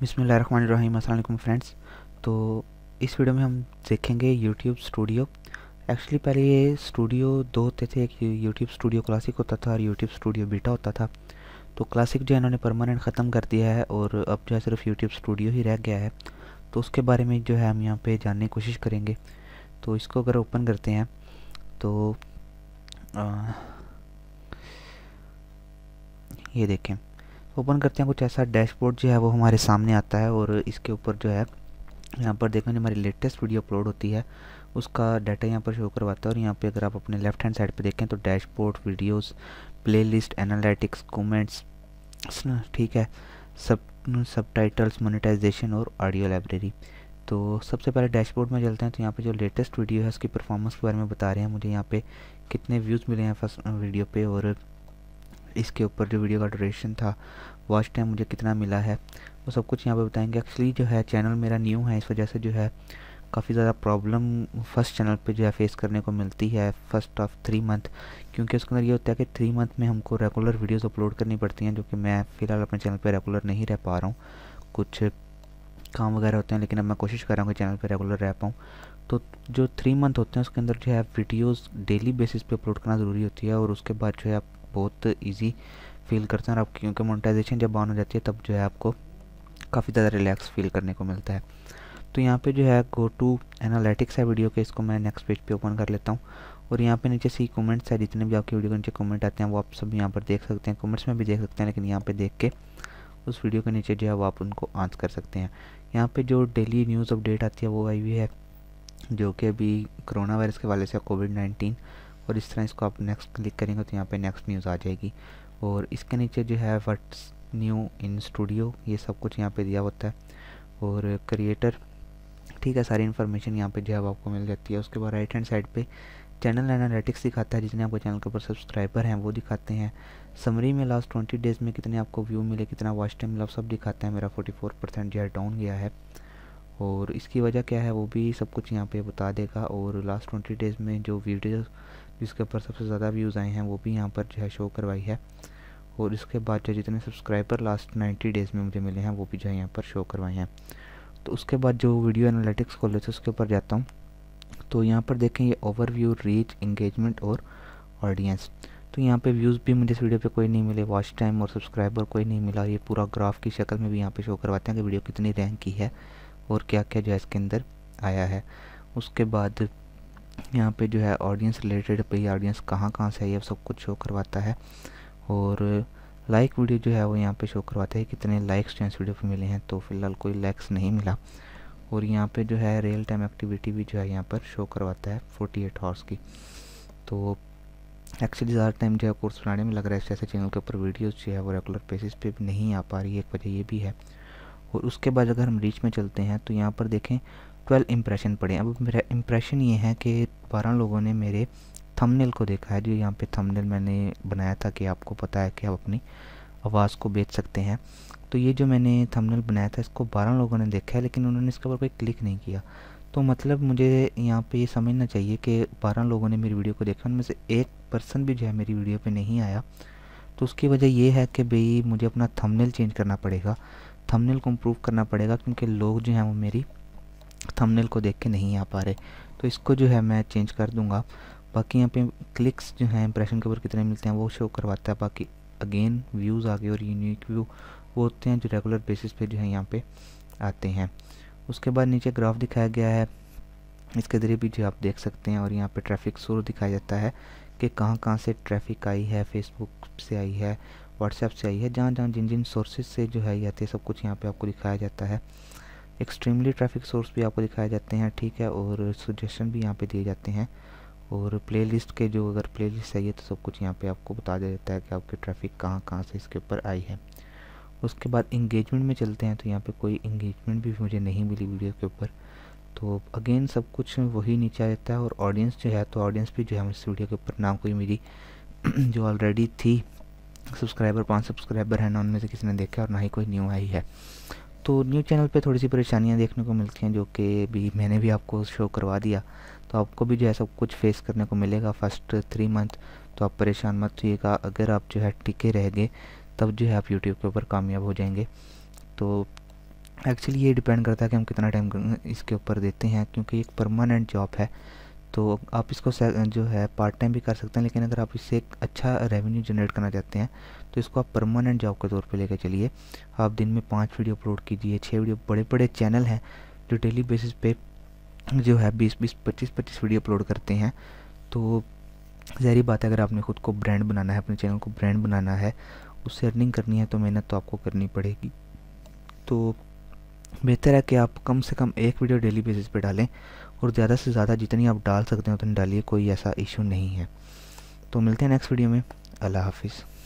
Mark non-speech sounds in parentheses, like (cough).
बिसमीम फ्रेंड्स तो इस वीडियो में हम देखेंगे यूट्यूब स्टूडियो एक्चुअली पहले ये स्टूडियो दो होते थे एक यूट्यूब स्टूडियो क्लासिक होता था और यूट्यूब स्टूडियो बीटा होता था तो क्लासिक जो इन्होंने परमानेंट ख़त्म कर दिया है और अब जो है सिर्फ यूट्यूब स्टूडियो ही रह गया है तो उसके बारे में जो है हम यहाँ पर जानने की कोशिश करेंगे तो इसको अगर ओपन करते हैं तो आ, ये देखें ओपन करते हैं कुछ ऐसा डैशबोर्ड जो है वो हमारे सामने आता है और इसके ऊपर जो है यहाँ पर देखें जो हमारी लेटेस्ट वीडियो अपलोड होती है उसका डाटा यहाँ पर शो करवाता है और यहाँ पे अगर आप अपने लेफ्ट हैंड साइड पे देखें तो dashboard videos playlist analytics comments ठीक है सब सब टाइटल्स मोनिटाइजेशन और ऑडियो लाइब्रेरी तो सबसे पहले डैशबोर्ड में चलते हैं तो यहाँ पे जो लेटेस्ट वीडियो है उसकी परफॉर्मेंस के बारे में बता रहे हैं मुझे यहाँ पे कितने व्यूज़ मिले हैं फर्स्ट वीडियो पे और इसके ऊपर जो वीडियो का ड्यूरेशन था वॉच टाइम मुझे कितना मिला है वो सब कुछ यहाँ पे बताएंगे एक्चुअली जो है चैनल मेरा न्यू है इस वजह से जो है काफ़ी ज़्यादा प्रॉब्लम फर्स्ट चैनल पे जो है फेस करने को मिलती है फर्स्ट ऑफ थ्री मंथ क्योंकि उसके अंदर ये होता है कि थ्री मंथ में हमको रेगुलर वीडियोस अपलोड करनी पड़ती हैं जो कि मैं फ़िलहाल अपने चैनल पे रेगुलर नहीं रह पा रहा हूँ कुछ काम वगैरह होते हैं लेकिन अब मैं कोशिश कर रहा हूँ कि चैनल पर रेगुलर रह पाऊँ तो जो थ्री मंथ होते हैं उसके अंदर जो है वीडियोस डेली बेसिस पे अपलोड करना ज़रूरी होती है और उसके बाद जो है आप बहुत ईजी फील करते हैं और आप क्योंकि मोनिटाइजेशन जब ऑन हो जाती है तब जो है आपको काफ़ी ज़्यादा रिलैक्स फील करने को मिलता है तो यहाँ पे जो है गो टू एनालिटिक्स है वीडियो के इसको मैं नेक्स्ट पेज पे ओपन कर लेता हूँ और यहाँ पे नीचे सी कमेंट्स है जितने भी आपकी वीडियो के नीचे कमेंट आते हैं वो आप सब यहाँ पर देख सकते हैं कमेंट्स में भी देख सकते हैं लेकिन यहाँ पे देख के उस वीडियो के नीचे जो है वो आप उनको आंस कर सकते हैं यहाँ पर जो डेली न्यूज़ अपडेट आती है वो आई हुई है जो कि अभी करोना वायरस के हवाले से कोविड नाइन्टीन और इस तरह इसको आप नेक्स्ट क्लिक करेंगे तो यहाँ पे नेक्स्ट न्यूज़ आ जाएगी और इसके नीचे जो है वट्स न्यू इन स्टूडियो ये सब कुछ यहाँ पे दिया होता है और क्रिएटर ठीक है सारी इन्फॉर्मेशन यहाँ पे जो है आपको मिल जाती है उसके बाद राइट हैंड साइड पर चैनल एनालिटिक्स दिखाता है जितने आपको चैनल के ऊपर सब्सक्राइबर हैं वो दिखाते हैं समरी में लास्ट ट्वेंटी डेज़ में कितने आपको व्यू मिले कितना वॉच टाइम मिला सब दिखाता है मेरा फोर्टी फोर परसेंट जो है डाउन गया है और इसकी वजह क्या है वो भी सब कुछ यहाँ पे बता देगा और लास्ट ट्वेंटी डेज़ में जो वीडियो जिसके ऊपर सबसे ज़्यादा व्यूज़ आए हैं वो भी यहाँ पर जो है शो करवाई है और इसके बाद जो जितने सब्सक्राइबर लास्ट नाइन्टी डेज़ में मुझे मिले हैं वो भी जो है यहाँ पर शो करवाए हैं तो उसके बाद जो वीडियो एनालिटिक्स रहे थे उसके ऊपर जाता हूँ तो यहाँ पर देखें ये ओवरव्यू रीच इंगेजमेंट और ऑडियंस तो यहाँ पे व्यूज़ भी मुझे इस वीडियो पे कोई नहीं मिले वॉच टाइम और सब्सक्राइबर कोई नहीं मिला ये पूरा ग्राफ की शक्ल में भी यहाँ पे शो करवाते हैं कि वीडियो कितनी रैंक की है और क्या क्या जो है इसके अंदर आया है उसके बाद यहाँ पे जो है ऑडियंस रिलेटेड पे ऑडियंस कहाँ कहाँ से है ये सब कुछ शो करवाता है और लाइक वीडियो जो है वो यहाँ पे शो करवाता है कितने लाइक्स जो वीडियो पे मिले हैं तो फिलहाल कोई लाइक्स नहीं मिला और यहाँ पे जो है रियल टाइम एक्टिविटी भी जो है यहाँ पर शो करवाता है फोर्टी एट हॉर्स की तो एक्चुअली ज़्यादा टाइम जो है कोर्स बनाने में लग रहा है ऐसे ऐसे चैनल के ऊपर वीडियोज जो है वो रेगुलर बेसिस पे भी नहीं आ पा रही है एक वजह ये भी है और उसके बाद अगर हम रीच में चलते हैं तो यहाँ पर देखें ट्वेल्व इम्प्रेशन पड़े अब मेरा इम्प्रेशन ये है कि बारह लोगों ने मेरे थंबनेल को देखा है जो यहाँ पे थंबनेल मैंने बनाया था कि आपको पता है कि आप अपनी आवाज़ को बेच सकते हैं तो ये जो मैंने थंबनेल बनाया था इसको बारह लोगों ने देखा है लेकिन उन्होंने इसके ऊपर कोई क्लिक नहीं किया तो मतलब मुझे यहाँ पर ये समझना चाहिए कि बारह लोगों ने मेरी वीडियो को देखा उनमें से एक पर्सन भी जो है मेरी वीडियो पर नहीं आया तो उसकी वजह ये है कि भाई मुझे अपना थमनेल चेंज करना पड़ेगा थमनेल को इम्प्रूव करना पड़ेगा क्योंकि लोग जो हैं वो मेरी थंबनेल को देख के नहीं आ पा रहे तो इसको जो है मैं चेंज कर दूंगा बाकी यहाँ पे क्लिक्स जो हैं इंप्रेशन के ऊपर कितने मिलते हैं वो शो करवाता है बाकी अगेन व्यूज़ आ गए और यूनिक व्यू वो होते हैं जो रेगुलर बेसिस पे जो है यहाँ पे आते हैं उसके बाद नीचे ग्राफ दिखाया गया है इसके ज़रिए भी जो आप देख सकते हैं और यहाँ पर ट्रैफिक शोर दिखाया जाता है कि कहाँ कहाँ से ट्रैफिक आई है फेसबुक से आई है व्हाट्सएप से आई है जहाँ जहाँ जिन जिन सोर्सेज से जो है ये सब कुछ यहाँ पर आपको दिखाया जाता है एक्सट्रीमली ट्रैफिक सोर्स भी आपको दिखाए जाते हैं ठीक है और सजेशन भी यहाँ पे दिए जाते हैं और प्लेलिस्ट के जो अगर प्लेलिस्ट चाहिए तो सब कुछ यहाँ पे आपको बता दिया जाता है कि आपकी ट्रैफिक कहाँ कहाँ से इसके ऊपर आई है उसके बाद इंगेजमेंट में चलते हैं तो यहाँ पर कोई इंगेजमेंट भी मुझे नहीं मिली वीडियो के ऊपर तो अगेन सब कुछ वही नीचे आ जाता है और ऑडियंस जो है तो ऑडियंस भी जो है इस वीडियो के ऊपर ना कोई मेरी (clears throat) जो ऑलरेडी थी सब्सक्राइबर पांच सब्सक्राइबर हैं ना उनमें से किसी ने देखा और ना ही कोई न्यू आई है तो न्यूज़ चैनल पे थोड़ी सी परेशानियाँ देखने को मिलती हैं जो कि भी मैंने भी आपको शो करवा दिया तो आपको भी जो है सब कुछ फेस करने को मिलेगा फर्स्ट थ्री मंथ तो आप परेशान मत होइएगा अगर आप जो है टिके रह गए तब जो है आप यूट्यूब के ऊपर कामयाब हो जाएंगे तो एक्चुअली ये डिपेंड करता है कि हम कितना टाइम इसके ऊपर देते हैं क्योंकि एक परमानेंट जॉब है तो आप इसको जो है पार्ट टाइम भी कर सकते हैं लेकिन अगर आप इससे एक अच्छा रेवेन्यू जनरेट करना चाहते हैं तो इसको आप परमानेंट जॉब के तौर पे लेकर चलिए आप दिन में पाँच वीडियो अपलोड कीजिए छः वीडियो बड़े बड़े चैनल हैं जो डेली बेसिस पे जो है बीस बीस पच्चीस पच्चीस वीडियो अपलोड करते हैं तो जहरी बात है अगर आपने खुद को ब्रांड बनाना है अपने चैनल को ब्रांड बनाना है उससे अर्निंग करनी है तो मेहनत तो आपको करनी पड़ेगी तो बेहतर है कि आप कम से कम एक वीडियो डेली बेसिस पे डालें और ज़्यादा से ज़्यादा जितनी आप डाल सकते हैं उतनी डालिए कोई ऐसा इशू नहीं है तो मिलते हैं नेक्स्ट वीडियो में अल्लाह हाफिज़